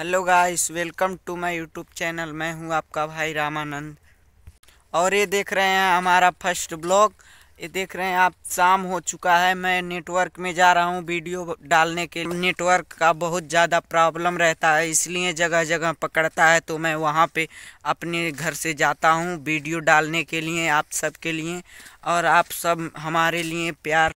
hello guys welcome to my YouTube channel मैं हूं आपका भाई रामानंद और ये देख रहे हैं हमारा फर्स्ट ब्लॉग ये देख रहे हैं आप शाम हो चुका है मैं नेटवर्क में जा रहा हूं वीडियो डालने के नेटवर्क का बहुत ज़्यादा प्रॉब्लम रहता है इसलिए जगह जगह पकड़ता है तो मैं वहां पे अपने घर से जाता हूँ वीडियो डालने के लिए आप सबके लिए और आप सब हमारे लिए प्यार